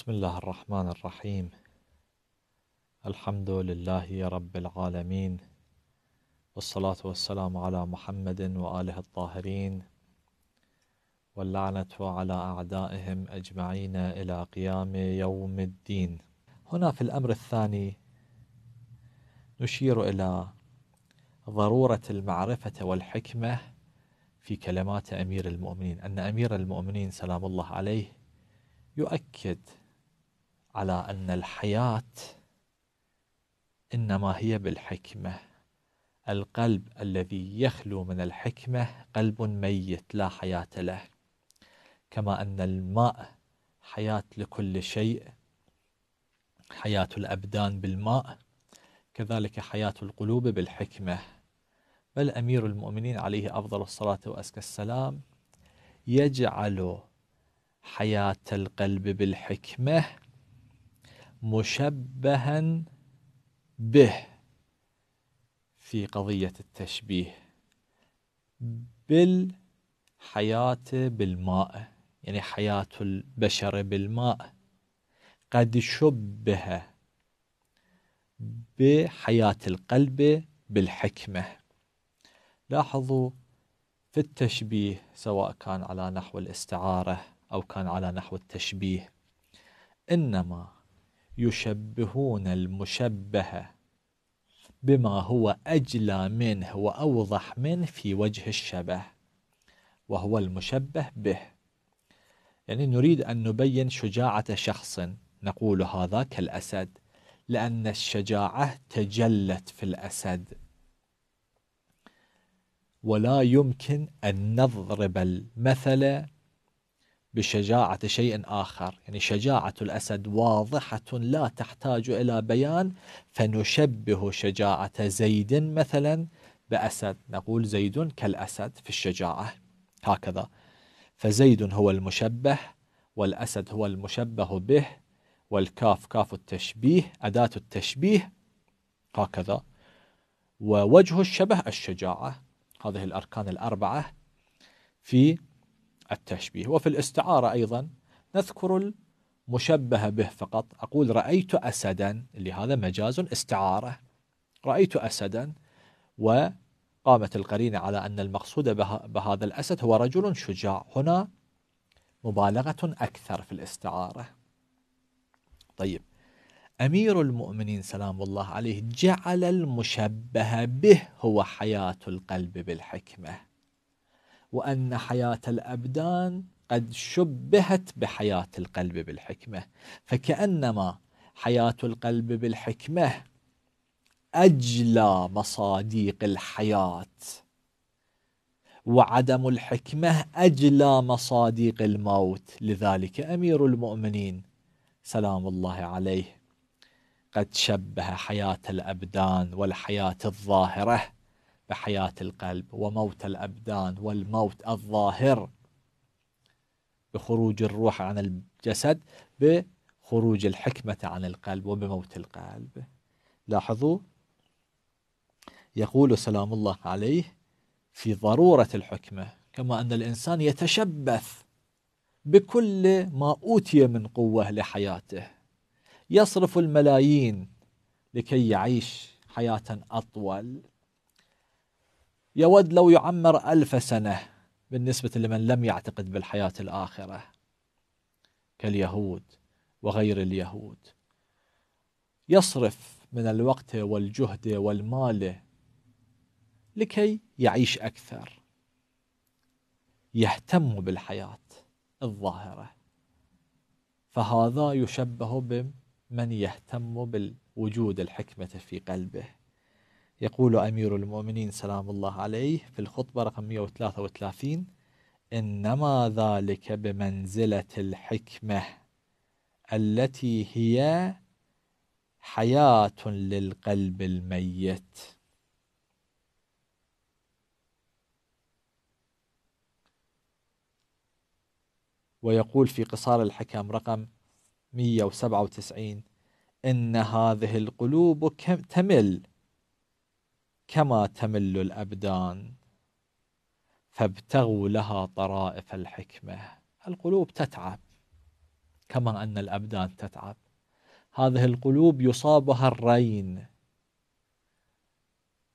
بسم الله الرحمن الرحيم الحمد لله رب العالمين والصلاة والسلام على محمد وآله الطاهرين واللعنة على أعدائهم أجمعين إلى قيام يوم الدين هنا في الأمر الثاني نشير إلى ضرورة المعرفة والحكمة في كلمات أمير المؤمنين أن أمير المؤمنين سلام الله عليه يؤكد على أن الحياة إنما هي بالحكمة القلب الذي يخلو من الحكمة قلب ميت لا حياة له كما أن الماء حياة لكل شيء حياة الأبدان بالماء كذلك حياة القلوب بالحكمة بل أمير المؤمنين عليه أفضل الصلاة وأزكى السلام يجعل حياة القلب بالحكمة مشبها به في قضية التشبيه بالحياة بالماء يعني حياة البشر بالماء قد شبه بحياة القلب بالحكمة لاحظوا في التشبيه سواء كان على نحو الاستعارة أو كان على نحو التشبيه إنما يشبهون المشبه بما هو أجلى منه وأوضح منه في وجه الشبه وهو المشبه به يعني نريد أن نبين شجاعة شخص نقول هذا كالأسد لأن الشجاعة تجلت في الأسد ولا يمكن أن نضرب المثل بشجاعة شيء آخر يعني شجاعة الأسد واضحة لا تحتاج إلى بيان فنشبه شجاعة زيد مثلا بأسد نقول زيد كالأسد في الشجاعة هكذا فزيد هو المشبه والأسد هو المشبه به والكاف كاف التشبيه أداة التشبيه هكذا ووجه الشبه الشجاعة هذه الأركان الأربعة في التشبيه وفي الاستعارة أيضا نذكر المشبه به فقط أقول رأيت أسدا لهذا مجاز استعارة رأيت أسدا وقامت القرينة على أن المقصود بهذا الأسد هو رجل شجاع هنا مبالغة أكثر في الاستعارة طيب أمير المؤمنين سلام الله عليه جعل المشبه به هو حياة القلب بالحكمة وأن حياة الأبدان قد شبهت بحياة القلب بالحكمة فكأنما حياة القلب بالحكمة أجلى مصاديق الحياة وعدم الحكمة أجلى مصاديق الموت لذلك أمير المؤمنين سلام الله عليه قد شبه حياة الأبدان والحياة الظاهرة بحياة القلب وموت الأبدان والموت الظاهر بخروج الروح عن الجسد بخروج الحكمة عن القلب وبموت القلب لاحظوا يقول سلام الله عليه في ضرورة الحكمة كما أن الإنسان يتشبث بكل ما أوتي من قوة لحياته يصرف الملايين لكي يعيش حياة أطول يود لو يعمر ألف سنة بالنسبة لمن لم يعتقد بالحياة الآخرة كاليهود وغير اليهود يصرف من الوقت والجهد والمال لكي يعيش أكثر يهتم بالحياة الظاهرة فهذا يشبه بمن يهتم بالوجود الحكمة في قلبه يقول أمير المؤمنين سلام الله عليه في الخطبة رقم 133 إنما ذلك بمنزلة الحكمة التي هي حياة للقلب الميت ويقول في قصار الحكم رقم 197 إن هذه القلوب تمل كما تمل الأبدان فابتغوا لها طرائف الحكمة القلوب تتعب كما أن الأبدان تتعب هذه القلوب يصابها الرين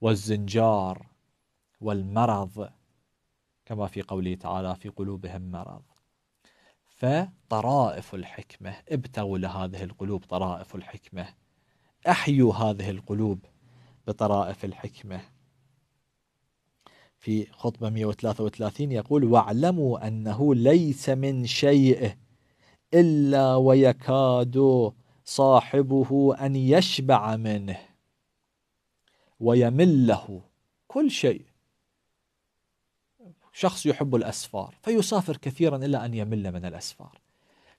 والزنجار والمرض كما في قوله تعالى في قلوبهم مرض فطرائف الحكمة ابتغوا لهذه القلوب طرائف الحكمة أحيوا هذه القلوب بطرائف الحكمة في خطبة 133 يقول واعلموا أنه ليس من شيء إلا ويكاد صاحبه أن يشبع منه ويمله كل شيء شخص يحب الأسفار فيسافر كثيرا إلى أن يمل من الأسفار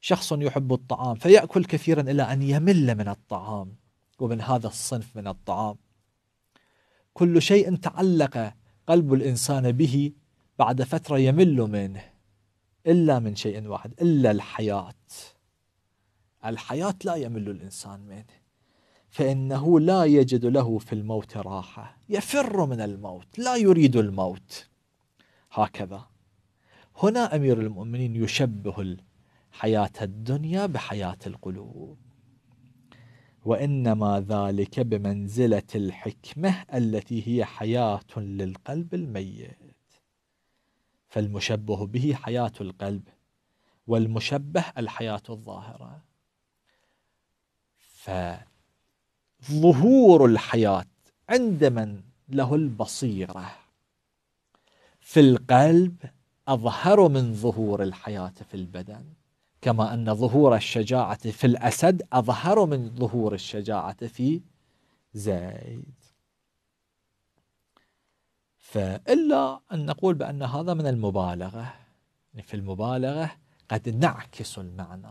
شخص يحب الطعام فيأكل كثيرا إلى أن يمل من الطعام ومن هذا الصنف من الطعام كل شيء تعلق قلب الإنسان به بعد فترة يمل منه إلا من شيء واحد إلا الحياة الحياة لا يمل الإنسان منه فإنه لا يجد له في الموت راحة يفر من الموت لا يريد الموت هكذا هنا أمير المؤمنين يشبه الحياة الدنيا بحياة القلوب وإنما ذلك بمنزلة الحكمة التي هي حياة للقلب الميت فالمشبه به حياة القلب والمشبه الحياة الظاهرة فظهور الحياة عند من له البصيرة في القلب أظهر من ظهور الحياة في البدن كما أن ظهور الشجاعة في الأسد أظهر من ظهور الشجاعة في زيد فإلا أن نقول بأن هذا من المبالغة يعني في المبالغة قد نعكس المعنى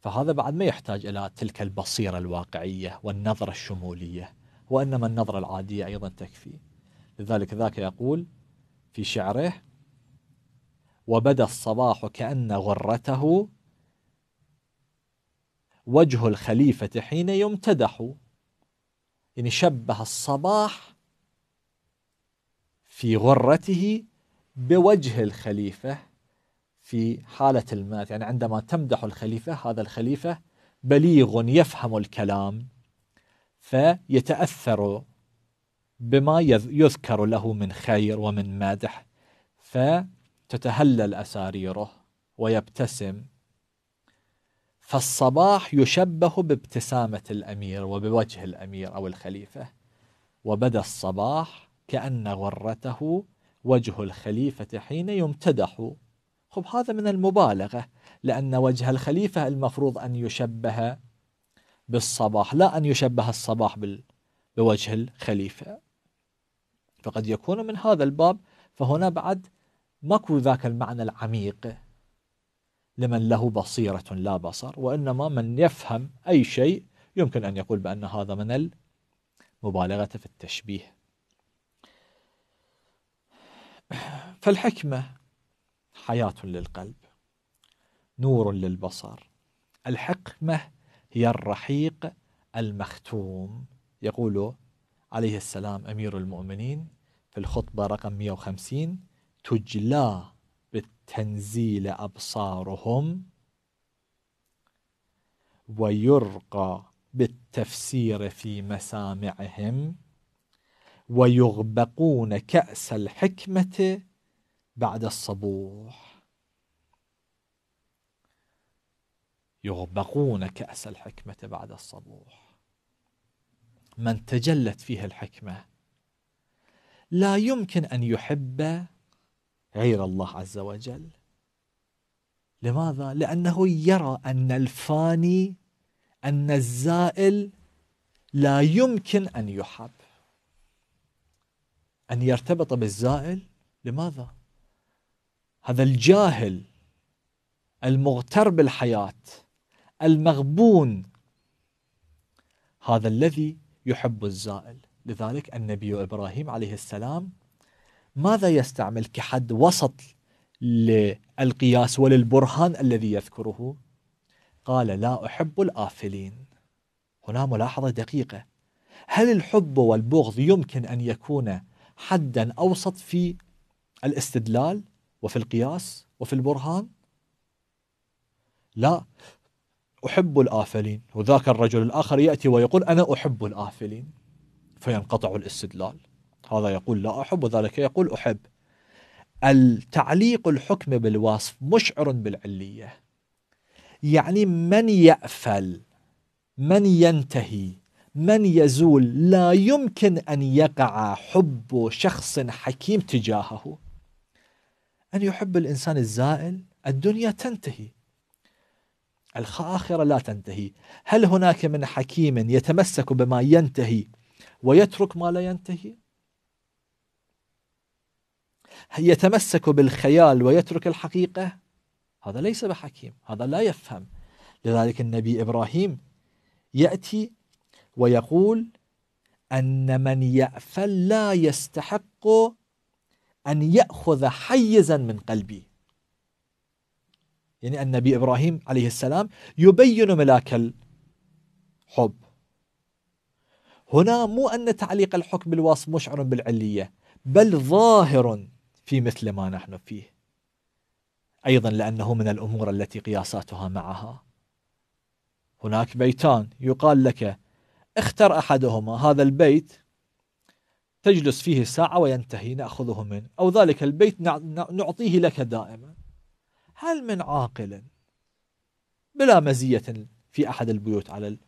فهذا بعد ما يحتاج إلى تلك البصيرة الواقعية والنظرة الشمولية وإنما النظرة العادية أيضا تكفي لذلك ذاك يقول في شعره وبدا الصباح كأن غرته وجه الخليفة حين يمتدح يعني شبه الصباح في غرته بوجه الخليفة في حالة المات يعني عندما تمدح الخليفة هذا الخليفة بليغ يفهم الكلام فيتأثر بما يذكر له من خير ومن مادح ف تتهلل اساريره ويبتسم فالصباح يشبه بابتسامه الامير وبوجه الامير او الخليفه وبدا الصباح كان غرته وجه الخليفه حين يمتدح خب هذا من المبالغه لان وجه الخليفه المفروض ان يشبه بالصباح لا ان يشبه الصباح بوجه الخليفه فقد يكون من هذا الباب فهنا بعد ماكو ذاك المعنى العميق لمن له بصيرة لا بصر وإنما من يفهم أي شيء يمكن أن يقول بأن هذا من المبالغة في التشبيه فالحكمة حياة للقلب نور للبصر الحكمة هي الرحيق المختوم يقول عليه السلام أمير المؤمنين في الخطبة رقم 150 تجلى بالتنزيل أبصارهم ويرقى بالتفسير في مسامعهم ويغبقون كأس الحكمة بعد الصبوح يغبقون كأس الحكمة بعد الصبوح من تجلت فيه الحكمة لا يمكن أن يحب غير الله عز وجل لماذا؟ لأنه يرى أن الفاني أن الزائل لا يمكن أن يحب أن يرتبط بالزائل لماذا؟ هذا الجاهل المغتر بالحياة المغبون هذا الذي يحب الزائل لذلك النبي إبراهيم عليه السلام ماذا يستعمل كحد وسط للقياس وللبرهان الذي يذكره قال لا أحب الآفلين هنا ملاحظة دقيقة هل الحب والبغض يمكن أن يكون حدا أوسط في الاستدلال وفي القياس وفي البرهان لا أحب الآفلين وذاك الرجل الآخر يأتي ويقول أنا أحب الآفلين فينقطع الاستدلال هذا يقول لا أحب وذلك يقول أحب التعليق الحكم بالوصف مشعر بالعلية يعني من يأفل من ينتهي من يزول لا يمكن أن يقع حب شخص حكيم تجاهه أن يحب الإنسان الزائل الدنيا تنتهي الآخرة لا تنتهي هل هناك من حكيم يتمسك بما ينتهي ويترك ما لا ينتهي يتمسك بالخيال ويترك الحقيقة هذا ليس بحكيم هذا لا يفهم لذلك النبي إبراهيم يأتي ويقول أن من يأفل لا يستحق أن يأخذ حيزا من قلبي يعني النبي إبراهيم عليه السلام يبين ملاك الحب هنا مو أن تعليق الحكم بالوصف مشعر بالعلية بل ظاهر في مثل ما نحن فيه أيضا لأنه من الأمور التي قياساتها معها هناك بيتان يقال لك اختر أحدهما هذا البيت تجلس فيه ساعة وينتهي نأخذه منه أو ذلك البيت نعطيه لك دائما هل من عاقل بلا مزية في أحد البيوت على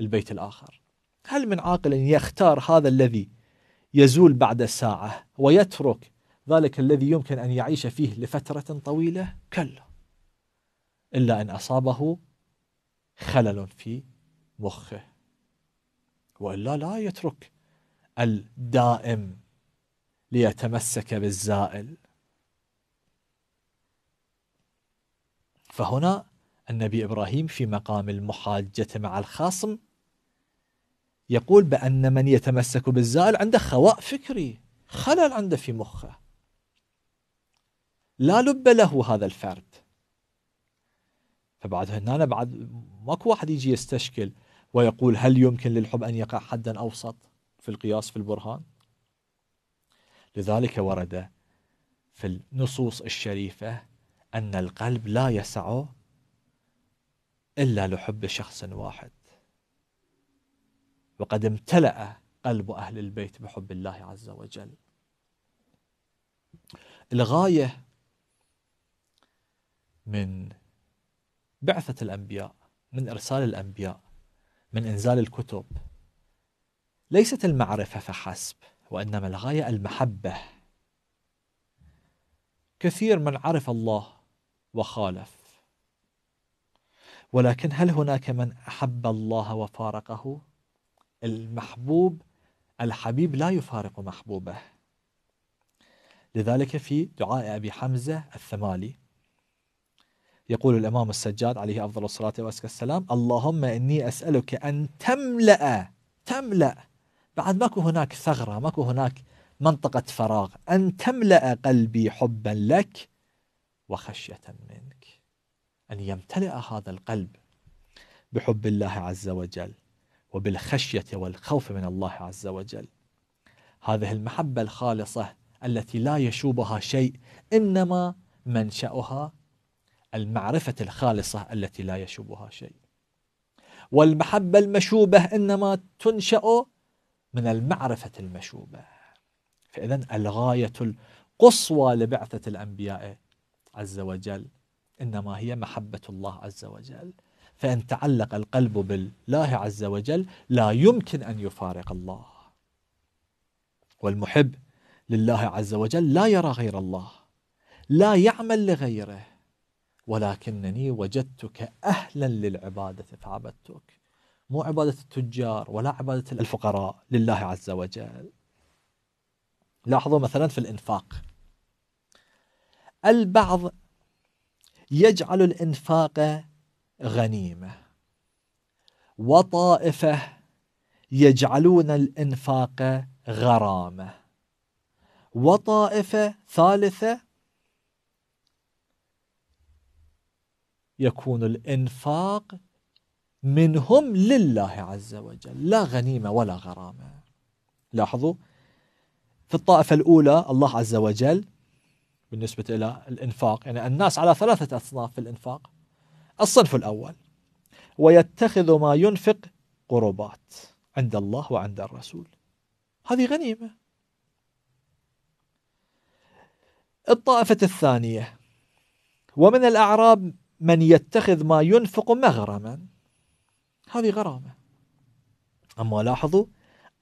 البيت الآخر هل من عاقل يختار هذا الذي يزول بعد ساعة ويترك ذلك الذي يمكن أن يعيش فيه لفترة طويلة كلا إلا أن أصابه خلل في مخه وإلا لا يترك الدائم ليتمسك بالزائل فهنا النبي إبراهيم في مقام المحاجة مع الخاصم يقول بأن من يتمسك بالزائل عنده خواء فكري خلل عنده في مخه لا لب له هذا الفرد فبعد هنا بعد ماكو واحد يجي يستشكل ويقول هل يمكن للحب أن يقع حدا أوسط في القياس في البرهان لذلك ورد في النصوص الشريفة أن القلب لا يسعه إلا لحب شخص واحد وقد امتلأ قلب أهل البيت بحب الله عز وجل الغاية من بعثة الأنبياء من إرسال الأنبياء من إنزال الكتب ليست المعرفة فحسب وإنما الغاية المحبة كثير من عرف الله وخالف ولكن هل هناك من أحب الله وفارقه؟ المحبوب الحبيب لا يفارق محبوبه لذلك في دعاء أبي حمزة الثمالي يقول الإمام السجاد عليه أفضل الصلاة والسلام اللهم إني أسألك أن تملأ تملأ بعد ماكو هناك ثغرة ماكو هناك منطقة فراغ أن تملأ قلبي حبا لك وخشية منك أن يمتلئ هذا القلب بحب الله عز وجل وبالخشية والخوف من الله عز وجل هذه المحبة الخالصة التي لا يشوبها شيء إنما منشأها المعرفة الخالصة التي لا يشوبها شيء والمحبة المشوبة إنما تنشأ من المعرفة المشوبة فإذا الغاية القصوى لبعثة الأنبياء عز وجل إنما هي محبة الله عز وجل فإن تعلق القلب بالله عز وجل لا يمكن أن يفارق الله والمحب لله عز وجل لا يرى غير الله لا يعمل لغيره ولكنني وجدتك أهلا للعبادة فعبدتك مو عبادة التجار ولا عبادة الفقراء لله عز وجل لاحظوا مثلا في الإنفاق البعض يجعل الإنفاق غنيمة وطائفة يجعلون الإنفاق غرامة وطائفة ثالثة يكون الإنفاق منهم لله عز وجل لا غنيمة ولا غرامة لاحظوا في الطائفة الأولى الله عز وجل بالنسبة إلى الإنفاق يعني الناس على ثلاثة أصناف في الإنفاق الصنف الأول ويتخذ ما ينفق قربات عند الله وعند الرسول هذه غنيمة الطائفة الثانية ومن الأعراب من يتخذ ما ينفق مغرما هذه غرامة أما لاحظوا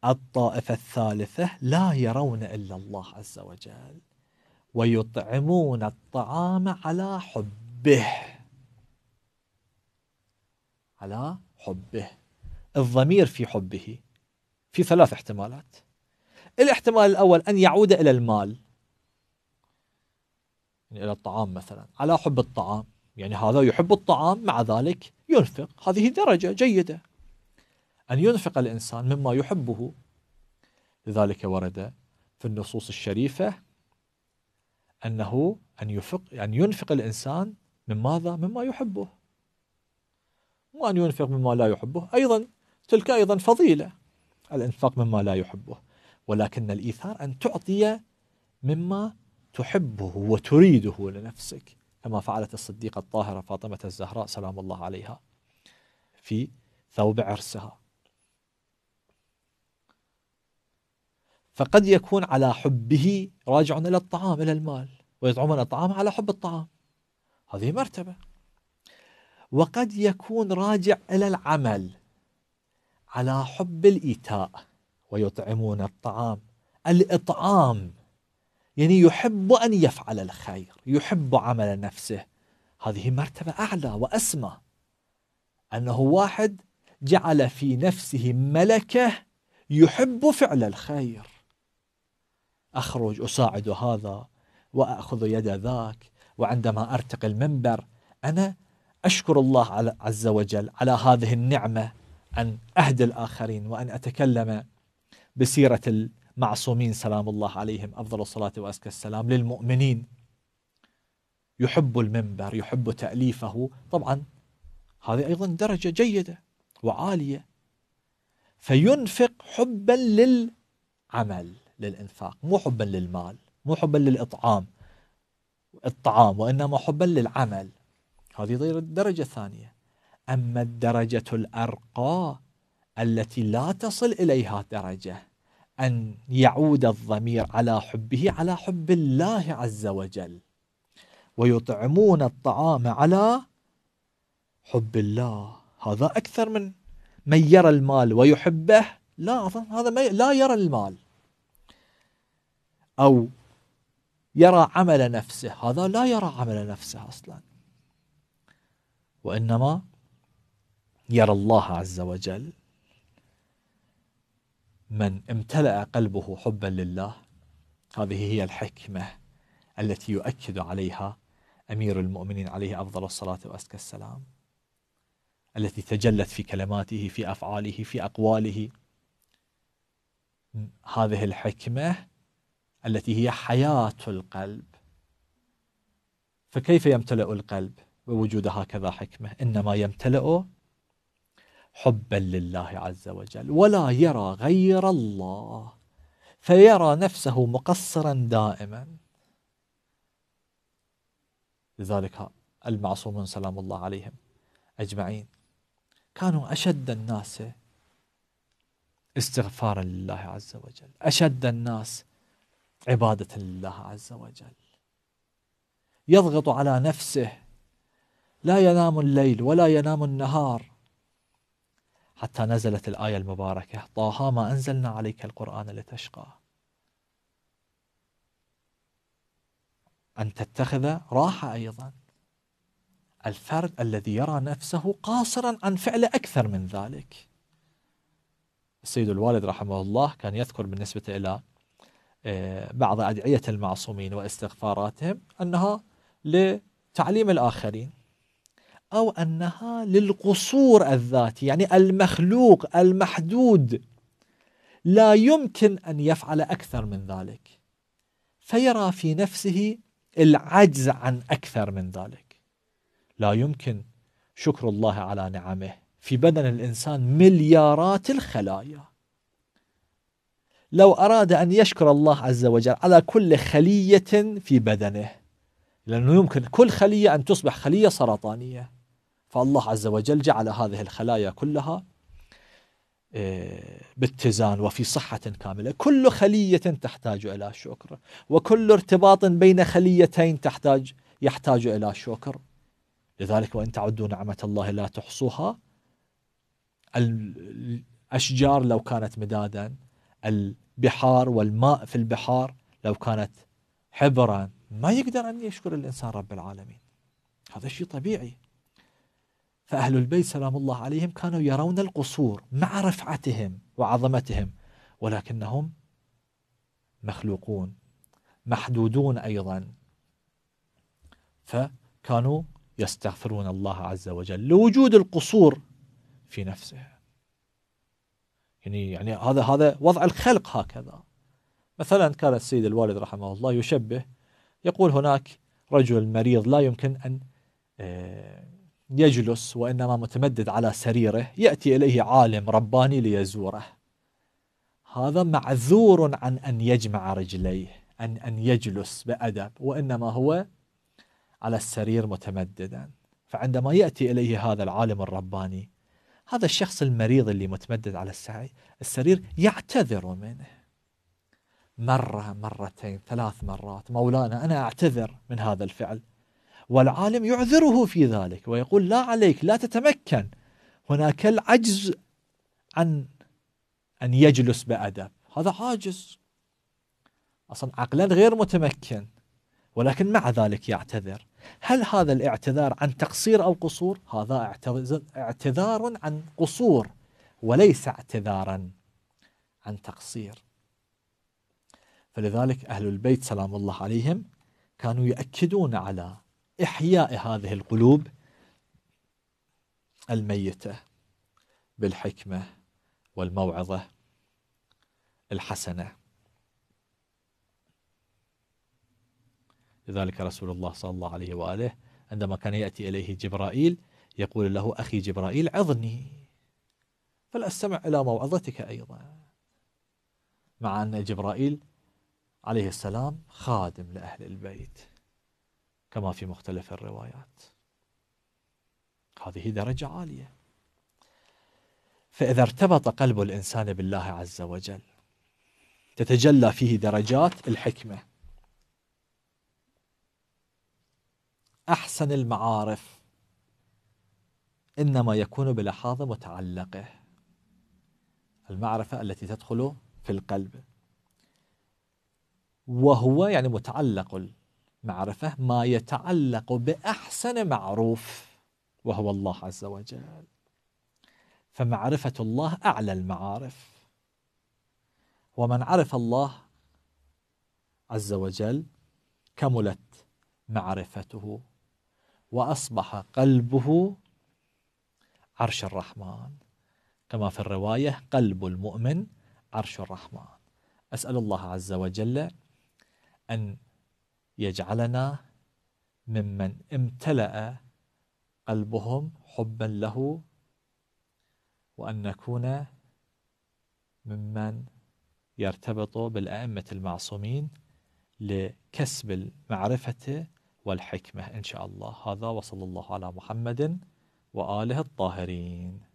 الطائفة الثالثة لا يرون إلا الله عز وجل ويطعمون الطعام على حبه على حبه الضمير في حبه في ثلاث احتمالات الاحتمال الأول أن يعود إلى المال يعني إلى الطعام مثلا على حب الطعام يعني هذا يحب الطعام مع ذلك ينفق هذه درجة جيدة أن ينفق الإنسان مما يحبه لذلك ورد في النصوص الشريفة أنه أن يفق أن ينفق الإنسان من ماذا؟ مما يحبه وأن ينفق مما لا يحبه أيضا تلك أيضا فضيلة الإنفاق مما لا يحبه ولكن الإيثار أن تعطي مما تحبه وتريده لنفسك كما فعلت الصديقة الطاهرة فاطمة الزهراء سلام الله عليها في ثوب عرسها فقد يكون على حبه راجع إلى الطعام إلى المال ويطعمون الطعام على حب الطعام هذه مرتبة وقد يكون راجع إلى العمل على حب الإيتاء ويطعمون الطعام الإطعام يعني يحب أن يفعل الخير يحب عمل نفسه هذه مرتبة أعلى وأسمى أنه واحد جعل في نفسه ملكة يحب فعل الخير أخرج أساعد هذا وأخذ يد ذاك وعندما أرتقي المنبر أنا أشكر الله عز وجل على هذه النعمة أن أهدي الآخرين وأن أتكلم بسيرة معصومين سلام الله عليهم أفضل الصلاة وأزكى السلام للمؤمنين يحب المنبر يحب تأليفه طبعا هذه أيضا درجة جيدة وعالية فينفق حبا للعمل للإنفاق مو حبا للمال مو حبا للإطعام الطعام وإنما حبا للعمل هذه درجة ثانية أما الدرجة الأرقى التي لا تصل إليها درجة أن يعود الضمير على حبه على حب الله عز وجل ويطعمون الطعام على حب الله هذا أكثر من من يرى المال ويحبه لا أظن هذا لا يرى المال أو يرى عمل نفسه هذا لا يرى عمل نفسه أصلا وإنما يرى الله عز وجل من امتلأ قلبه حبا لله هذه هي الحكمة التي يؤكد عليها أمير المؤمنين عليه أفضل الصلاة وأزكى السلام التي تجلت في كلماته في أفعاله في أقواله هذه الحكمة التي هي حياة القلب فكيف يمتلأ القلب بوجود هكذا حكمة إنما يمتلأ حبا لله عز وجل ولا يرى غير الله فيرى نفسه مقصرا دائما لذلك المعصومون سلام الله عليهم أجمعين كانوا أشد الناس استغفارا لله عز وجل أشد الناس عبادة لله عز وجل يضغط على نفسه لا ينام الليل ولا ينام النهار حتى نزلت الآية المباركة طه ما أنزلنا عليك القرآن لتشقى أن تتخذ راحة أيضا الفرد الذي يرى نفسه قاصرا عن فعل أكثر من ذلك السيد الوالد رحمه الله كان يذكر بالنسبة إلى آه، بعض أدعية المعصومين واستغفاراتهم أنها لتعليم الآخرين أو أنها للقصور الذاتي يعني المخلوق المحدود لا يمكن أن يفعل أكثر من ذلك فيرى في نفسه العجز عن أكثر من ذلك لا يمكن شكر الله على نعمه في بدن الإنسان مليارات الخلايا لو أراد أن يشكر الله عز وجل على كل خلية في بدنه لأنه يمكن كل خلية أن تصبح خلية سرطانية فالله عز وجل جعل هذه الخلايا كلها آه، باتزان وفي صحة كاملة كل خلية تحتاج إلى شكر وكل ارتباط بين خليتين تحتاج يحتاج إلى شكر لذلك وإن تعدوا نعمة الله لا تحصوها الأشجار لو كانت مدادا البحار والماء في البحار لو كانت حبرا ما يقدر أن يشكر الإنسان رب العالمين هذا شيء طبيعي فأهل البيت سلام الله عليهم كانوا يرون القصور مع رفعتهم وعظمتهم ولكنهم مخلوقون محدودون أيضا فكانوا يستغفرون الله عز وجل لوجود القصور في نفسه يعني يعني هذا هذا وضع الخلق هكذا مثلا كان السيد الوالد رحمه الله يشبه يقول هناك رجل مريض لا يمكن ان آه، يجلس وإنما متمدد على سريره يأتي إليه عالم رباني ليزوره هذا معذور عن أن يجمع رجليه أن أن يجلس بأدب وإنما هو على السرير متمددا فعندما يأتي إليه هذا العالم الرباني هذا الشخص المريض اللي متمدد على السرير يعتذر منه مرة مرتين ثلاث مرات مولانا أنا أعتذر من هذا الفعل والعالم يعذره في ذلك ويقول لا عليك لا تتمكن هناك العجز عن أن يجلس بأدب هذا عاجز أصلا عقلا غير متمكن ولكن مع ذلك يعتذر هل هذا الاعتذار عن تقصير أو قصور؟ هذا اعتذار عن قصور وليس اعتذارا عن تقصير فلذلك أهل البيت سلام الله عليهم كانوا يأكدون على إحياء هذه القلوب الميتة بالحكمة والموعظة الحسنة لذلك رسول الله صلى الله عليه وآله عندما كان يأتي إليه جبرائيل يقول له أخي جبرائيل عظني فلأستمع إلى موعظتك أيضا مع أن جبرائيل عليه السلام خادم لأهل البيت كما في مختلف الروايات هذه درجة عالية فإذا ارتبط قلب الإنسان بالله عز وجل تتجلى فيه درجات الحكمة أحسن المعارف إنما يكون بلحاظ متعلقة المعرفة التي تدخل في القلب وهو يعني متعلق معرفة ما يتعلق بأحسن معروف وهو الله عز وجل فمعرفة الله أعلى المعارف ومن عرف الله عز وجل كملت معرفته وأصبح قلبه عرش الرحمن كما في الرواية قلب المؤمن عرش الرحمن أسأل الله عز وجل أن يجعلنا ممن امتلأ قلبهم حبا له وأن نكون ممن يرتبط بالأئمة المعصومين لكسب المعرفة والحكمة إن شاء الله هذا وصلى الله على محمد وآله الطاهرين